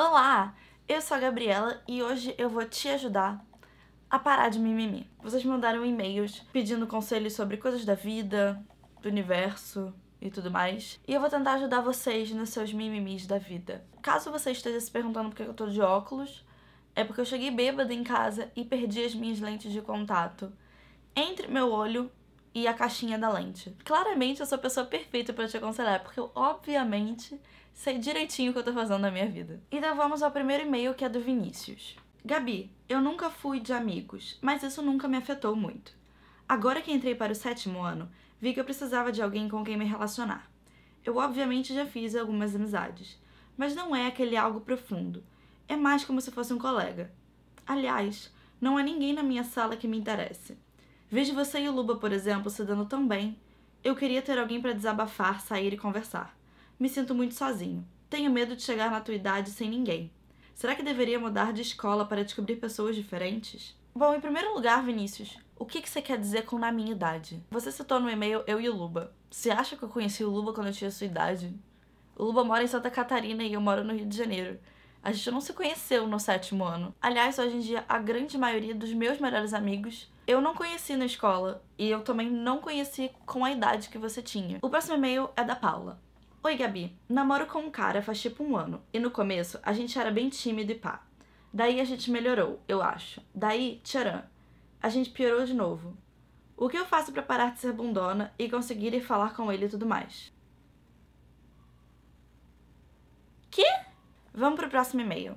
Olá, eu sou a Gabriela e hoje eu vou te ajudar a parar de mimimi. Vocês me mandaram e-mails pedindo conselhos sobre coisas da vida, do universo e tudo mais. E eu vou tentar ajudar vocês nos seus mimimis da vida. Caso você esteja se perguntando por que eu tô de óculos, é porque eu cheguei bêbada em casa e perdi as minhas lentes de contato entre meu olho e a caixinha da lente. Claramente eu sou a pessoa perfeita para te aconselhar, porque eu obviamente sei direitinho o que eu tô fazendo na minha vida. Então vamos ao primeiro e-mail que é do Vinícius. Gabi, eu nunca fui de amigos, mas isso nunca me afetou muito. Agora que entrei para o sétimo ano, vi que eu precisava de alguém com quem me relacionar. Eu obviamente já fiz algumas amizades, mas não é aquele algo profundo. É mais como se fosse um colega. Aliás, não há ninguém na minha sala que me interesse. Vejo você e o Luba, por exemplo, se dando tão bem. Eu queria ter alguém para desabafar, sair e conversar. Me sinto muito sozinho. Tenho medo de chegar na tua idade sem ninguém. Será que deveria mudar de escola para descobrir pessoas diferentes? Bom, em primeiro lugar, Vinícius, o que, que você quer dizer com na minha idade? Você citou no e-mail eu e o Luba. Você acha que eu conheci o Luba quando eu tinha sua idade? O Luba mora em Santa Catarina e eu moro no Rio de Janeiro. A gente não se conheceu no sétimo ano. Aliás, hoje em dia, a grande maioria dos meus melhores amigos eu não conheci na escola e eu também não conheci com a idade que você tinha. O próximo e-mail é da Paula. Oi, Gabi. Namoro com um cara faz tipo um ano e no começo a gente era bem tímido e pá. Daí a gente melhorou, eu acho. Daí, tcharam, a gente piorou de novo. O que eu faço para parar de ser bundona e conseguir ir falar com ele e tudo mais? Que? Vamos pro próximo e-mail.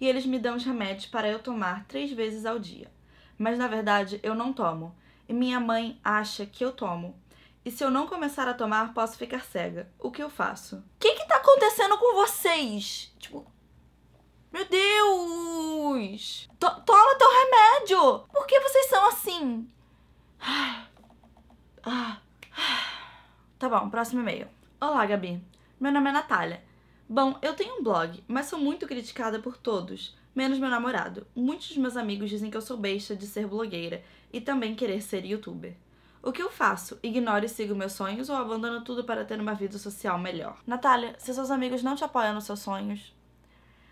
e eles me dão os remédios para eu tomar três vezes ao dia. Mas na verdade eu não tomo, e minha mãe acha que eu tomo. E se eu não começar a tomar, posso ficar cega. O que eu faço? O que, que tá acontecendo com vocês? Tipo. Meu Deus! toma teu remédio! Por que vocês são assim? Tá bom, próximo e-mail. Olá, Gabi. Meu nome é Natália Bom, eu tenho um blog, mas sou muito criticada por todos, menos meu namorado. Muitos dos meus amigos dizem que eu sou besta de ser blogueira e também querer ser youtuber. O que eu faço? Ignoro e sigo meus sonhos ou abandono tudo para ter uma vida social melhor? Natália, se seus amigos não te apoiam nos seus sonhos,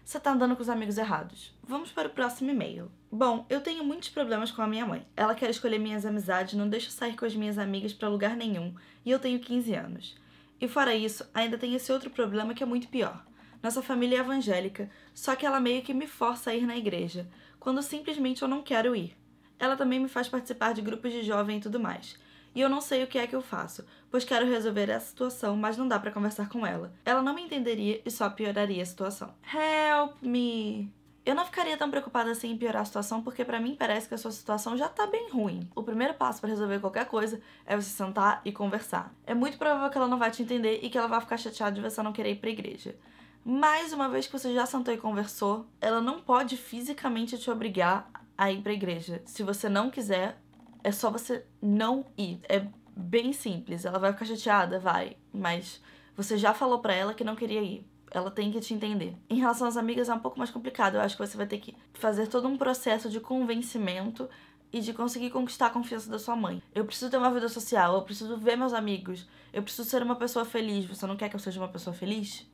você tá andando com os amigos errados. Vamos para o próximo e-mail. Bom, eu tenho muitos problemas com a minha mãe. Ela quer escolher minhas amizades, não deixa eu sair com as minhas amigas para lugar nenhum, e eu tenho 15 anos. E fora isso, ainda tem esse outro problema que é muito pior. Nossa família é evangélica, só que ela meio que me força a ir na igreja, quando simplesmente eu não quero ir. Ela também me faz participar de grupos de jovem e tudo mais. E eu não sei o que é que eu faço, pois quero resolver essa situação, mas não dá para conversar com ela. Ela não me entenderia e só pioraria a situação. Help me! Eu não ficaria tão preocupada assim em piorar a situação, porque para mim parece que a sua situação já tá bem ruim. O primeiro passo para resolver qualquer coisa é você sentar e conversar. É muito provável que ela não vai te entender e que ela vai ficar chateada de você não querer ir pra igreja. Mas uma vez que você já sentou e conversou, ela não pode fisicamente te obrigar a ir pra igreja. Se você não quiser, é só você não ir. É bem simples. Ela vai ficar chateada, vai, mas você já falou para ela que não queria ir ela tem que te entender. Em relação às amigas é um pouco mais complicado. Eu acho que você vai ter que fazer todo um processo de convencimento e de conseguir conquistar a confiança da sua mãe. Eu preciso ter uma vida social, eu preciso ver meus amigos, eu preciso ser uma pessoa feliz. Você não quer que eu seja uma pessoa feliz?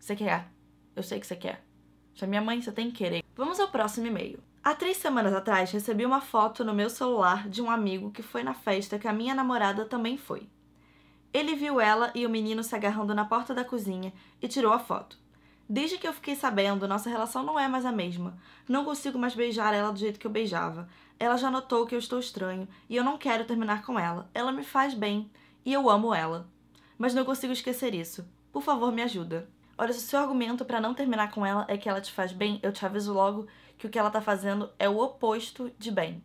Você quer. Eu sei que você quer. Você é minha mãe, você tem que querer. Vamos ao próximo e-mail. Há três semanas atrás, recebi uma foto no meu celular de um amigo que foi na festa que a minha namorada também foi. Ele viu ela e o menino se agarrando na porta da cozinha e tirou a foto. Desde que eu fiquei sabendo, nossa relação não é mais a mesma. Não consigo mais beijar ela do jeito que eu beijava. Ela já notou que eu estou estranho e eu não quero terminar com ela. Ela me faz bem e eu amo ela. Mas não consigo esquecer isso. Por favor, me ajuda. Olha, se o seu argumento para não terminar com ela é que ela te faz bem, eu te aviso logo que o que ela tá fazendo é o oposto de bem.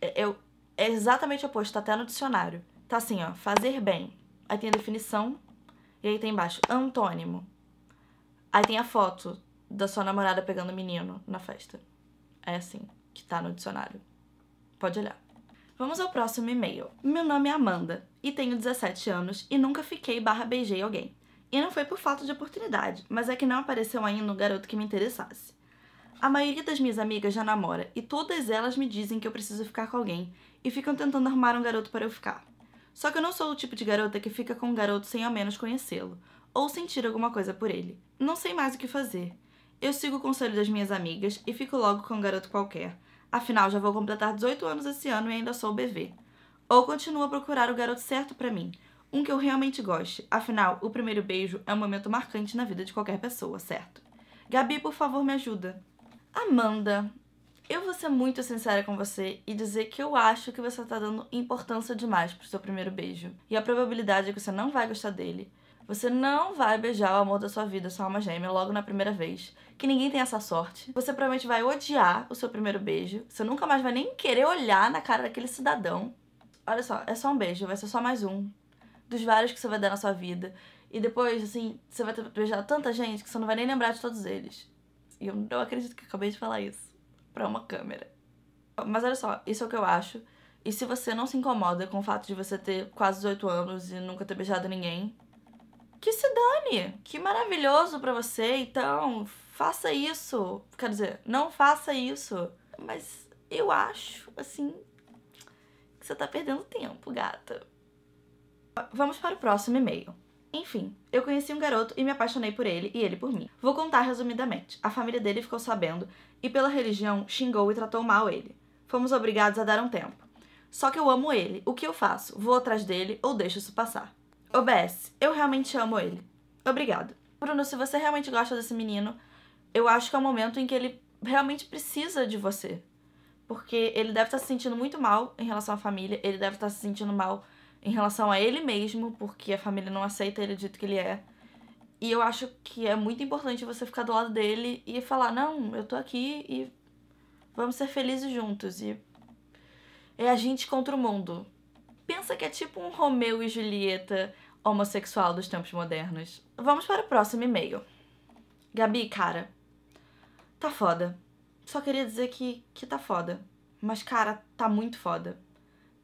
É, é, é exatamente o oposto, tá até no dicionário. Tá assim, ó, fazer bem. Aí tem a definição, e aí tem embaixo, antônimo. Aí tem a foto da sua namorada pegando o menino na festa. É assim que tá no dicionário. Pode olhar. Vamos ao próximo e-mail. Meu nome é Amanda e tenho 17 anos e nunca fiquei barra beijei alguém. E não foi por falta de oportunidade, mas é que não apareceu ainda um garoto que me interessasse. A maioria das minhas amigas já namora e todas elas me dizem que eu preciso ficar com alguém e ficam tentando arrumar um garoto para eu ficar. Só que eu não sou o tipo de garota que fica com um garoto sem ao menos conhecê-lo, ou sentir alguma coisa por ele. Não sei mais o que fazer. Eu sigo o conselho das minhas amigas e fico logo com um garoto qualquer. Afinal, já vou completar 18 anos esse ano e ainda sou bebê. Ou continuo a procurar o garoto certo para mim, um que eu realmente goste. Afinal, o primeiro beijo é um momento marcante na vida de qualquer pessoa, certo? Gabi, por favor, me ajuda. Amanda, eu vou ser muito sincera com você e dizer que eu acho que você tá dando importância demais pro seu primeiro beijo. E a probabilidade é que você não vai gostar dele. Você não vai beijar o amor da sua vida, sua alma gêmea, logo na primeira vez. Que ninguém tem essa sorte. Você provavelmente vai odiar o seu primeiro beijo. Você nunca mais vai nem querer olhar na cara daquele cidadão. Olha só, é só um beijo, vai ser só mais um. Dos vários que você vai dar na sua vida. E depois, assim, você vai beijar tanta gente que você não vai nem lembrar de todos eles. E eu não acredito que eu acabei de falar isso para uma câmera. Mas olha só, isso é o que eu acho. E se você não se incomoda com o fato de você ter quase 18 anos e nunca ter beijado ninguém, que se dane! Que maravilhoso para você, então faça isso. Quer dizer, não faça isso. Mas eu acho, assim, que você tá perdendo tempo, gata. Vamos para o próximo e-mail. Enfim, eu conheci um garoto e me apaixonei por ele e ele por mim. Vou contar resumidamente. A família dele ficou sabendo e, pela religião, xingou e tratou mal ele. Fomos obrigados a dar um tempo. Só que eu amo ele. O que eu faço? Vou atrás dele ou deixo isso passar? OBS, eu realmente amo ele. Obrigado. Bruno, se você realmente gosta desse menino, eu acho que é o momento em que ele realmente precisa de você. Porque ele deve estar tá se sentindo muito mal em relação à família, ele deve estar tá se sentindo mal em relação a ele mesmo, porque a família não aceita ele dito que ele é. E eu acho que é muito importante você ficar do lado dele e falar: não, eu tô aqui e vamos ser felizes juntos. E é a gente contra o mundo. Pensa que é tipo um Romeu e Julieta homossexual dos tempos modernos. Vamos para o próximo e-mail. Gabi, cara, tá foda. Só queria dizer que, que tá foda. Mas, cara, tá muito foda.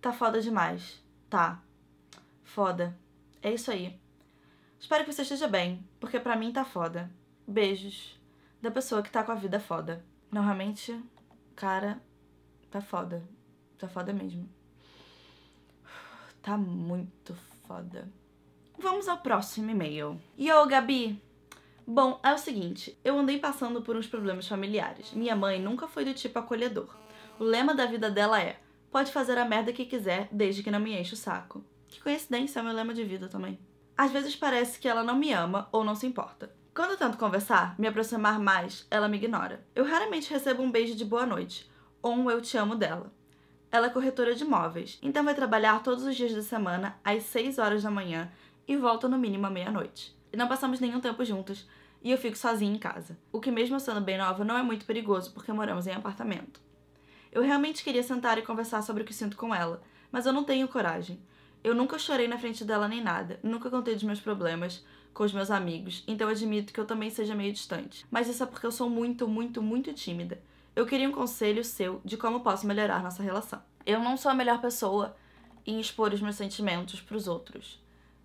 Tá foda demais. Tá. Foda. É isso aí. Espero que você esteja bem, porque pra mim tá foda. Beijos. Da pessoa que tá com a vida foda. Normalmente, cara, tá foda. Tá foda mesmo. Tá muito foda. Vamos ao próximo e-mail. Yo, Gabi! Bom, é o seguinte, eu andei passando por uns problemas familiares. Minha mãe nunca foi do tipo acolhedor. O lema da vida dela é: pode fazer a merda que quiser, desde que não me enche o saco. Que coincidência, é meu lema de vida também. Às vezes parece que ela não me ama ou não se importa. Quando eu tento conversar, me aproximar mais, ela me ignora. Eu raramente recebo um beijo de boa noite ou um eu te amo dela. Ela é corretora de imóveis, então vai trabalhar todos os dias da semana às 6 horas da manhã e volta no mínimo à meia-noite. E não passamos nenhum tempo juntas e eu fico sozinha em casa, o que, mesmo sendo bem nova, não é muito perigoso porque moramos em apartamento. Eu realmente queria sentar e conversar sobre o que sinto com ela, mas eu não tenho coragem. Eu nunca chorei na frente dela nem nada, nunca contei dos meus problemas com os meus amigos, então admito que eu também seja meio distante. Mas isso é porque eu sou muito, muito, muito tímida. Eu queria um conselho seu de como posso melhorar nossa relação. Eu não sou a melhor pessoa em expor os meus sentimentos para os outros,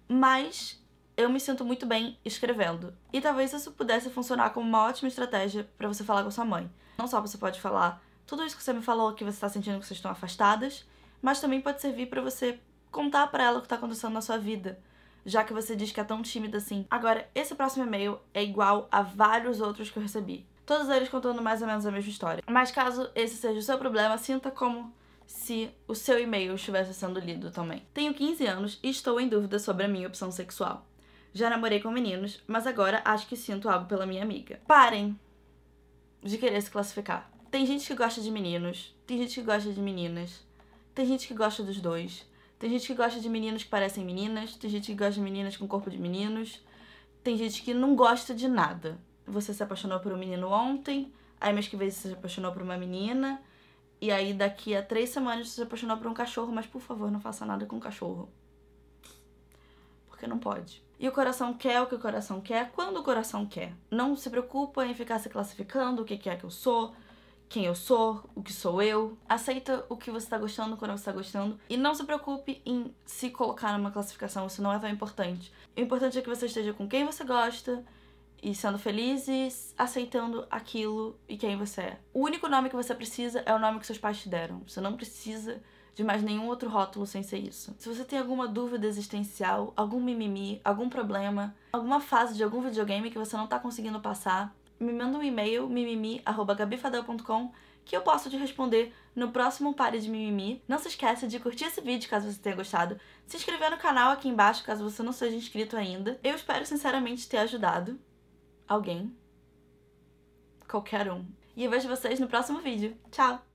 mas eu me sinto muito bem escrevendo. E talvez isso pudesse funcionar como uma ótima estratégia para você falar com sua mãe. Não só você pode falar tudo isso que você me falou que você está sentindo que vocês estão afastadas, mas também pode servir para você contar para ela o que tá acontecendo na sua vida, já que você diz que é tão tímida assim. Agora, esse próximo e-mail é igual a vários outros que eu recebi. Todos eles contando mais ou menos a mesma história. Mas caso esse seja o seu problema, sinta como se o seu e-mail estivesse sendo lido também. Tenho 15 anos e estou em dúvida sobre a minha opção sexual. Já namorei com meninos, mas agora acho que sinto algo pela minha amiga. Parem de querer se classificar. Tem gente que gosta de meninos, tem gente que gosta de meninas, tem gente que gosta dos dois, tem gente que gosta de meninos que parecem meninas, tem gente que gosta de meninas com corpo de meninos, tem gente que não gosta de nada. Você se apaixonou por um menino ontem, aí mês que vem você se apaixonou por uma menina, e aí daqui a três semanas você se apaixonou por um cachorro, mas por favor, não faça nada com um cachorro. Porque não pode. E o coração quer o que o coração quer quando o coração quer. Não se preocupa em ficar se classificando, o que é que eu sou, quem eu sou, o que sou eu. Aceita o que você tá gostando quando você tá gostando. E não se preocupe em se colocar numa classificação, isso não é tão importante. O importante é que você esteja com quem você gosta e sendo felizes, aceitando aquilo e quem você é. O único nome que você precisa é o nome que seus pais te deram. Você não precisa de mais nenhum outro rótulo sem ser isso. Se você tem alguma dúvida existencial, algum mimimi, algum problema, alguma fase de algum videogame que você não tá conseguindo passar, me manda um e-mail mimimi@gabifadel.com que eu posso te responder no próximo Pare de Mimimi. Não se esqueça de curtir esse vídeo caso você tenha gostado, se inscrever no canal aqui embaixo caso você não seja inscrito ainda. Eu espero sinceramente ter ajudado alguém, qualquer um. E eu vejo vocês no próximo vídeo. Tchau!